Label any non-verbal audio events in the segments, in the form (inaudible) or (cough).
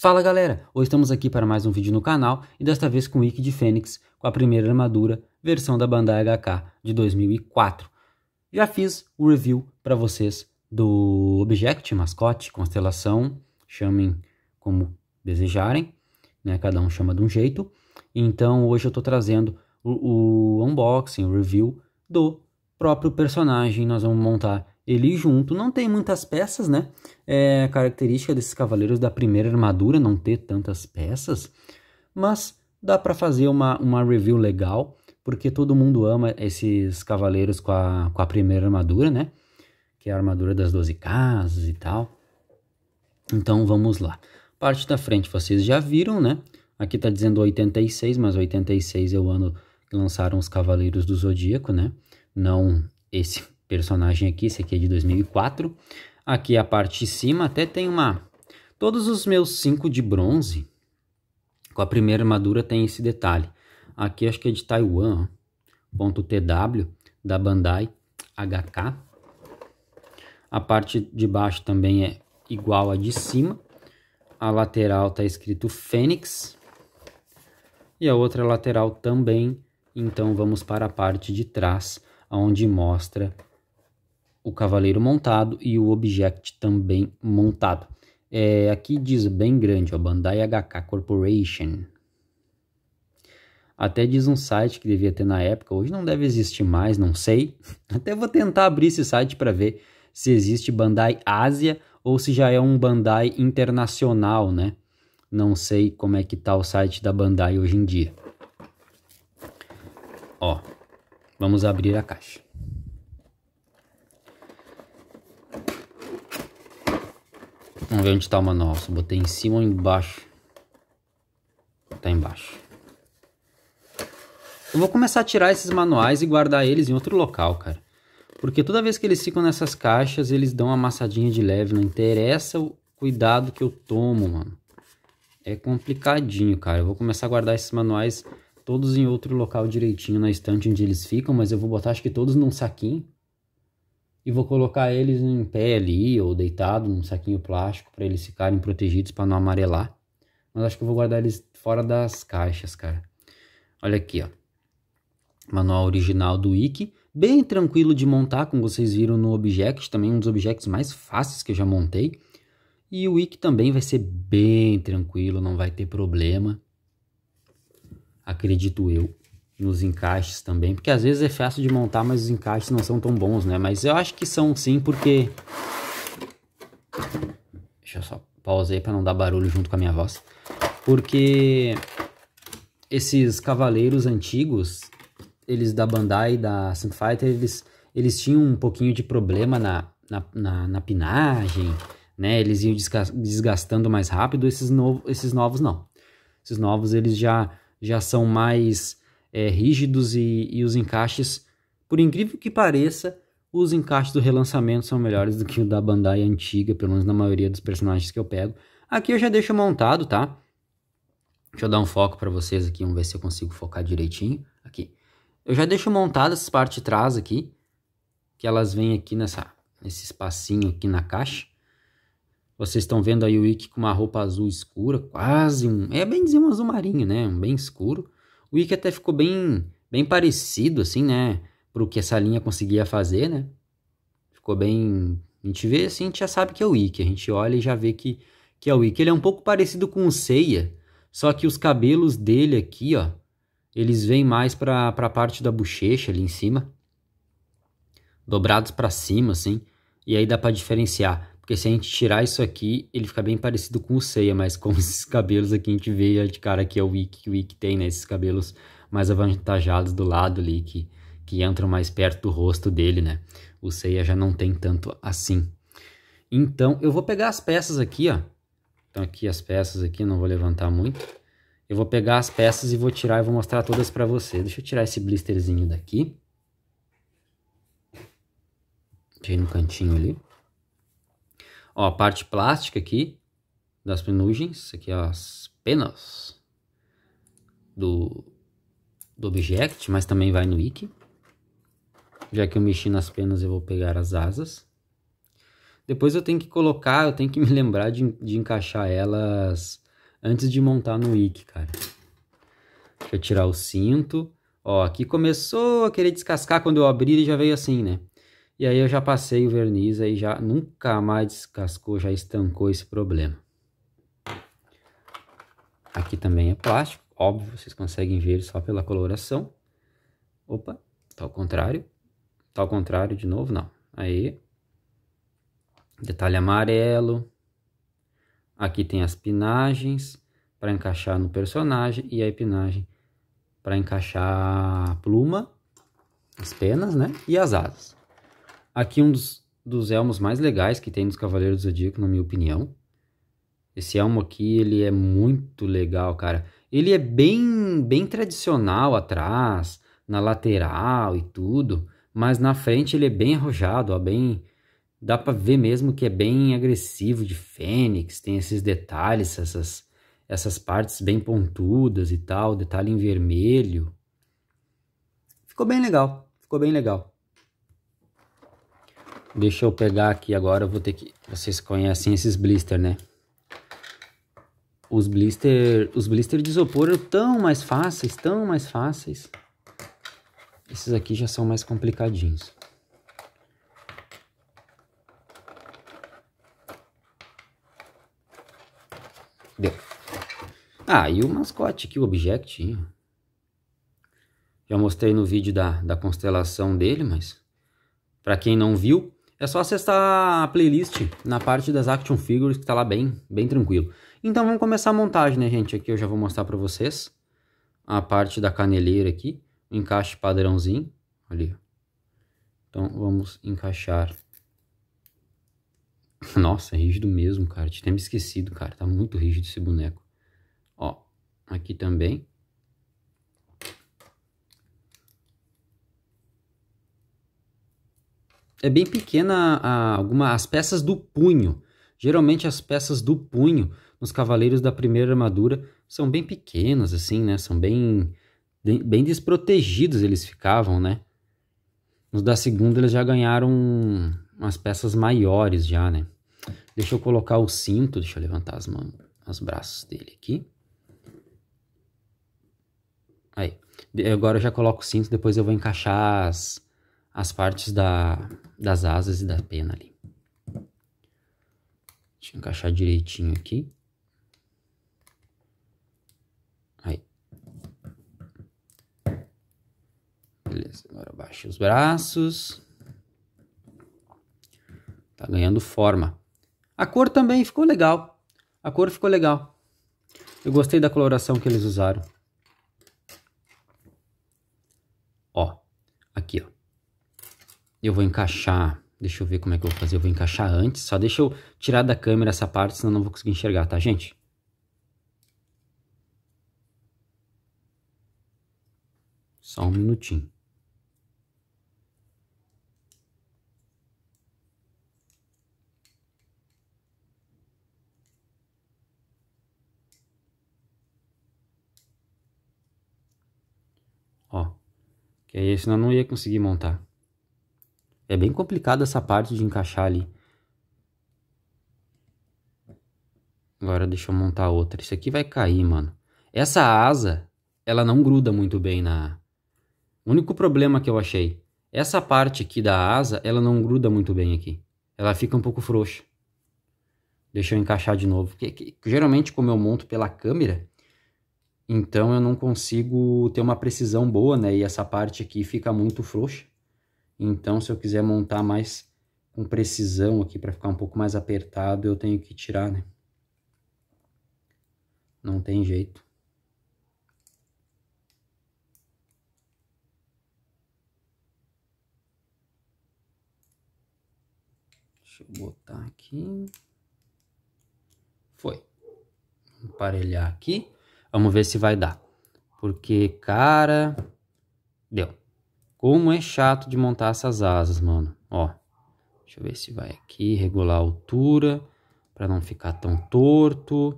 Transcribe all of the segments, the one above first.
Fala galera, hoje estamos aqui para mais um vídeo no canal e desta vez com o Ikki de Fênix com a primeira armadura, versão da Bandai HK de 2004. Já fiz o review para vocês do Object, mascote, constelação, chamem como desejarem, né? cada um chama de um jeito. Então hoje eu estou trazendo o, o unboxing, o review do próprio personagem, nós vamos montar ele junto. Não tem muitas peças, né? É característica desses cavaleiros da primeira armadura não ter tantas peças, mas dá para fazer uma, uma review legal, porque todo mundo ama esses cavaleiros com a, com a primeira armadura, né? Que é a armadura das 12 casas e tal. Então vamos lá. Parte da frente vocês já viram, né? Aqui tá dizendo 86, mas 86 é o ano que lançaram os Cavaleiros do Zodíaco, né? Não esse personagem aqui, esse aqui é de 2004. Aqui a parte de cima até tem uma... Todos os meus cinco de bronze, com a primeira armadura tem esse detalhe. Aqui acho que é de Taiwan, ó. ponto TW, da Bandai HK. A parte de baixo também é igual a de cima. A lateral está escrito Fênix. E a outra lateral também. Então vamos para a parte de trás, onde mostra o cavaleiro montado e o object também montado. É, aqui diz bem grande, ó, Bandai HK Corporation. Até diz um site que devia ter na época, hoje não deve existir mais, não sei. (laughs) Até vou tentar abrir esse site para ver se existe Bandai Ásia ou se já é um Bandai internacional, né? Não sei como é que tá o site da Bandai hoje em dia. Ó, vamos abrir a caixa. Vamos ver onde está o manual. Se eu botei em cima ou embaixo. Está embaixo. Eu vou começar a tirar esses manuais e guardar eles em outro local, cara. Porque toda vez que eles ficam nessas caixas, eles dão uma amassadinha de leve. Não interessa o cuidado que eu tomo, mano. É complicadinho, cara. Eu vou começar a guardar esses manuais todos em outro local direitinho na estante onde eles ficam. Mas eu vou botar, acho que todos num saquinho e vou colocar eles em pé ali ou deitado num saquinho plástico para eles ficarem protegidos para não amarelar. Mas acho que eu vou guardar eles fora das caixas, cara. Olha aqui, ó. Manual original do Wiki, bem tranquilo de montar, como vocês viram no Object, também um dos objetos mais fáceis que eu já montei. E o Wiki também vai ser bem tranquilo, não vai ter problema, acredito eu nos encaixes também, porque às vezes é fácil de montar, mas os encaixes não são tão bons, né? Mas eu acho que são sim, porque... Deixa eu só pausei para não dar barulho junto com a minha voz. Porque esses cavaleiros antigos, eles da Bandai e da Sun Fighter, eles, eles tinham um pouquinho de problema na, na, na, na pinagem, né? Eles iam desgastando mais rápido, esses, novo, esses novos não. Esses novos, eles já, já são mais é, rígidos e, e os encaixes, por incrível que pareça, os encaixes do relançamento são melhores do que o da Bandai antiga, pelo menos na maioria dos personagens que eu pego. Aqui eu já deixo montado, tá? Deixa eu dar um foco para vocês aqui, vamos ver se eu consigo focar direitinho. Aqui. Eu já deixo montado essa parte de trás aqui, que elas vêm aqui nessa, nesse espacinho aqui na caixa. Vocês estão vendo a Yuiki com uma roupa azul escura, quase um... É bem dizer um azul marinho, né? Um bem escuro. O ike até ficou bem, bem parecido, assim, né? Pro que essa linha conseguia fazer, né? Ficou bem. A gente vê assim, a gente já sabe que é o ike A gente olha e já vê que, que é o ike Ele é um pouco parecido com o Seiya, só que os cabelos dele aqui, ó, eles vêm mais pra, pra parte da bochecha ali em cima. Dobrados para cima, assim. E aí dá para diferenciar. Porque se a gente tirar isso aqui, ele fica bem parecido com o Seiya, mas com (laughs) esses cabelos aqui a gente vê de cara que é o Wick que o Wick tem, né? Esses cabelos mais avantajados do lado ali, que, que entram mais perto do rosto dele, né? O Seiya já não tem tanto assim. Então, eu vou pegar as peças aqui, ó. Então, aqui as peças aqui, não vou levantar muito. Eu vou pegar as peças e vou tirar e vou mostrar todas pra você. Deixa eu tirar esse blisterzinho daqui. Tirei no cantinho ali. Ó, a parte plástica aqui das penugens, aqui é as penas do, do Object, mas também vai no Wiki. Já que eu mexi nas penas, eu vou pegar as asas. Depois eu tenho que colocar, eu tenho que (laughs) me lembrar de, de encaixar elas antes de montar no Wiki, cara. Deixa eu tirar o cinto. Ó, aqui começou a querer descascar, quando eu abri ele já veio assim, né? E aí eu já passei o verniz, aí já nunca mais descascou, já estancou esse problema. Aqui também é plástico, óbvio, vocês conseguem ver só pela coloração. Opa, tá ao contrário. Tá ao contrário de novo, não. Aí, detalhe amarelo. Aqui tem as pinagens para encaixar no personagem e a pinagem para encaixar a pluma, as penas, né? E as asas. Aqui é um dos, dos elmos mais legais que tem dos Cavaleiros do Zodíaco, na minha opinião. Esse elmo aqui, ele é muito legal, cara. Ele é bem, bem tradicional atrás, na lateral e tudo, mas na frente ele é bem arrojado, ó, bem dá para ver mesmo que é bem agressivo de fênix, tem esses detalhes, essas essas partes bem pontudas e tal, detalhe em vermelho. Ficou bem legal, ficou bem legal. Deixa eu pegar aqui agora, vou ter que... Vocês conhecem esses blister, né? Os blister, os blister de isopor tão mais fáceis, tão mais fáceis. Esses aqui já são mais complicadinhos. Deu. Ah, e o mascote aqui, o objectinho. Já mostrei no vídeo da, da constelação dele, mas para quem não viu, é só acessar a playlist na parte das action figures que tá lá bem, bem tranquilo. Então vamos começar a montagem, né, gente? Aqui eu já vou mostrar para vocês a parte da caneleira aqui, o encaixe padrãozinho, ali. Então vamos encaixar. (laughs) Nossa, é rígido mesmo, cara. Tinha me esquecido, cara. Tá muito rígido esse boneco. Ó, aqui também. é bem pequena a, alguma, as peças do punho. Geralmente as peças do punho nos cavaleiros da primeira armadura são bem pequenas, assim, né? São bem, bem desprotegidos eles ficavam, né? Nos da segunda eles já ganharam umas peças maiores já, né? Deixa eu colocar o cinto, deixa eu levantar as mãos, os braços dele aqui. Aí, agora eu já coloco o cinto, depois eu vou encaixar as, as partes da, das asas e da pena ali. Deixa eu encaixar direitinho aqui. Aí. Beleza, agora baixa os braços. Tá ganhando forma. A cor também ficou legal. A cor ficou legal. Eu gostei da coloração que eles usaram. Eu vou encaixar, deixa eu ver como é que eu vou fazer, eu vou encaixar antes, só deixa eu tirar da câmera essa parte, senão não vou conseguir enxergar, tá, gente? Só um minutinho. Ó, que aí senão eu não ia conseguir montar. É bem complicado essa parte de encaixar ali. Agora deixa eu montar outra. Isso aqui vai cair, mano. Essa asa, ela não gruda muito bem na... O único problema que eu achei. Essa parte aqui da asa, ela não gruda muito bem aqui. Ela fica um pouco frouxa. Deixa eu encaixar de novo. Porque, que, geralmente, como eu monto pela câmera, então eu não consigo ter uma precisão boa, né? E essa parte aqui fica muito frouxa. Então, se eu quiser montar mais com precisão aqui para ficar um pouco mais apertado, eu tenho que tirar, né? Não tem jeito. Deixa eu botar aqui. Foi. Vou emparelhar aqui. Vamos ver se vai dar. Porque, cara... Deu. Como é chato de montar essas asas, mano. Ó, deixa eu ver se vai aqui, regular a altura, pra não ficar tão torto.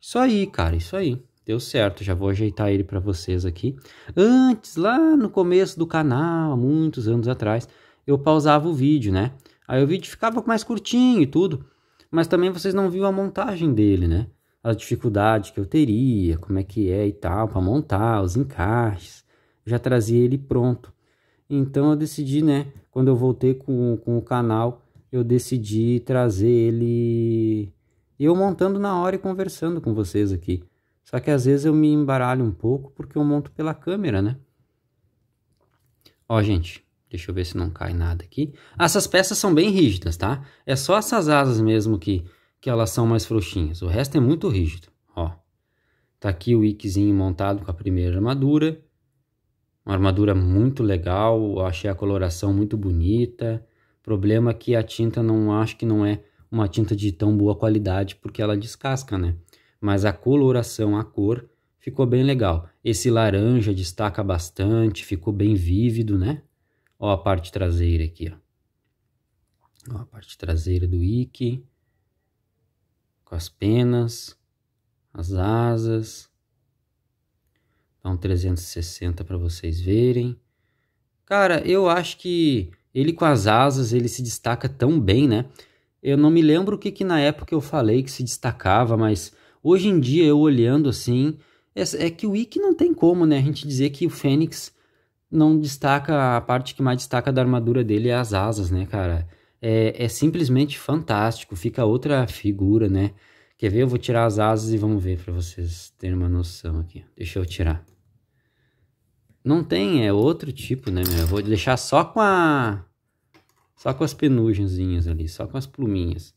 Isso aí, cara, isso aí. Deu certo, já vou ajeitar ele para vocês aqui. Antes, lá no começo do canal, muitos anos atrás, eu pausava o vídeo, né? Aí o vídeo ficava mais curtinho e tudo, mas também vocês não viram a montagem dele, né? A dificuldade que eu teria, como é que é e tal, para montar, os encaixes já trazia ele pronto. Então eu decidi, né? Quando eu voltei com, com o canal, eu decidi trazer ele eu montando na hora e conversando com vocês aqui. Só que às vezes eu me embaralho um pouco porque eu monto pela câmera, né? Ó, gente, deixa eu ver se não cai nada aqui. Ah, essas peças são bem rígidas, tá? É só essas asas mesmo que, que elas são mais frouxinhas. O resto é muito rígido, ó. Tá aqui o wickzinho montado com a primeira armadura. Uma armadura muito legal, achei a coloração muito bonita. Problema é que a tinta não acho que não é uma tinta de tão boa qualidade porque ela descasca, né? Mas a coloração, a cor ficou bem legal. Esse laranja destaca bastante, ficou bem vívido, né? Ó a parte traseira aqui, ó. ó a parte traseira do Ike, com as penas, as asas, a é um 360 para vocês verem. Cara, eu acho que ele com as asas, ele se destaca tão bem, né? Eu não me lembro o que, que na época eu falei que se destacava, mas hoje em dia eu olhando assim, é, é que o ike não tem como, né? A gente dizer que o Fênix não destaca, a parte que mais destaca da armadura dele é as asas, né, cara? É, é simplesmente fantástico, fica outra figura, né? Quer ver? Eu vou tirar as asas e vamos ver para vocês terem uma noção aqui. Deixa eu tirar. Não tem, é outro tipo, né, Eu vou deixar só com a... Só com as penugenzinhas ali, só com as pluminhas.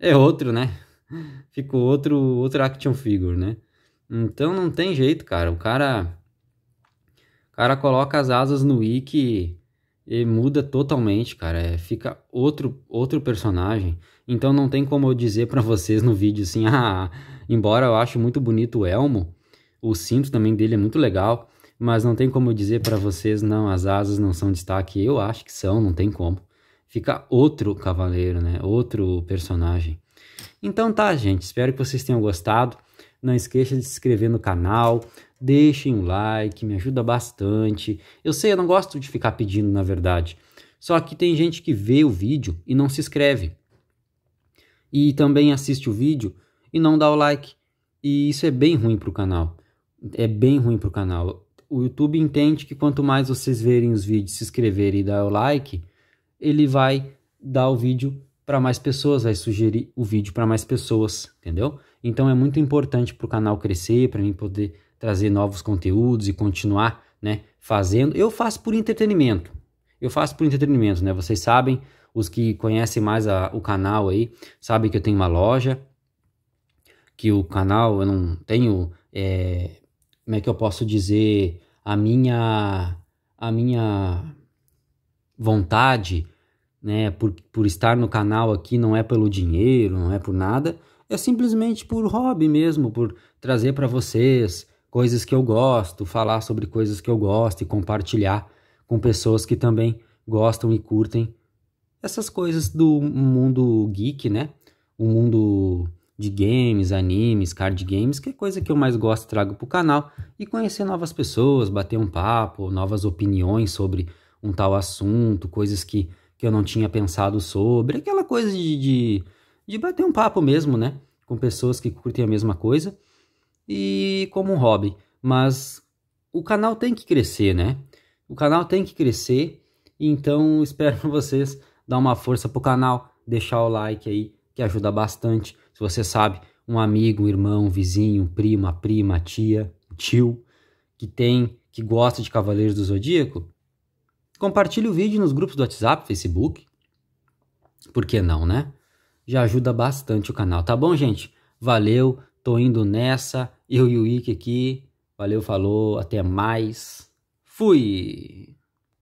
É outro, né? (laughs) Ficou outro, outro action figure, né? Então não tem jeito, cara. O cara... O cara coloca as asas no wiki e muda totalmente, cara. É, fica outro, outro personagem. Então não tem como eu dizer para vocês no vídeo assim, (laughs) ah, embora eu acho muito bonito o elmo, o cinto também dele é muito legal, mas não tem como dizer para vocês, não, as asas não são destaque. Eu acho que são, não tem como. Fica outro cavaleiro, né? Outro personagem. Então tá, gente, espero que vocês tenham gostado. Não esqueça de se inscrever no canal, deixem um like, me ajuda bastante. Eu sei, eu não gosto de ficar pedindo, na verdade. Só que tem gente que vê o vídeo e não se inscreve. E também assiste o vídeo e não dá o like. E isso é bem ruim pro canal. É bem ruim pro canal o YouTube entende que quanto mais vocês verem os vídeos, se inscreverem e dar o like, ele vai dar o vídeo para mais pessoas, vai sugerir o vídeo para mais pessoas, entendeu? Então é muito importante para o canal crescer, para mim poder trazer novos conteúdos e continuar, né, fazendo. Eu faço por entretenimento. Eu faço por entretenimento, né? Vocês sabem, os que conhecem mais a, o canal aí, sabem que eu tenho uma loja, que o canal eu não tenho é, como é que eu posso dizer, a minha a minha vontade, né, por, por estar no canal aqui não é pelo dinheiro, não é por nada, é simplesmente por hobby mesmo, por trazer para vocês coisas que eu gosto, falar sobre coisas que eu gosto e compartilhar com pessoas que também gostam e curtem essas coisas do mundo geek, né? O mundo de games, animes, card games, que é coisa que eu mais gosto trago para o canal, e conhecer novas pessoas, bater um papo, novas opiniões sobre um tal assunto, coisas que, que eu não tinha pensado sobre, aquela coisa de, de, de bater um papo mesmo, né? Com pessoas que curtem a mesma coisa, e como um hobby. Mas o canal tem que crescer, né? O canal tem que crescer, então (laughs) espero vocês dar uma força pro canal, deixar o like aí, que ajuda bastante se você sabe, um amigo, um irmão, um vizinho, um primo, uma prima, uma tia, um tio, que tem, que gosta de Cavaleiros do Zodíaco, compartilhe o vídeo nos grupos do WhatsApp, Facebook. Por que não, né? Já ajuda bastante o canal, tá bom, gente? Valeu, tô indo nessa. Eu e o Ike aqui. Valeu, falou, até mais. Fui!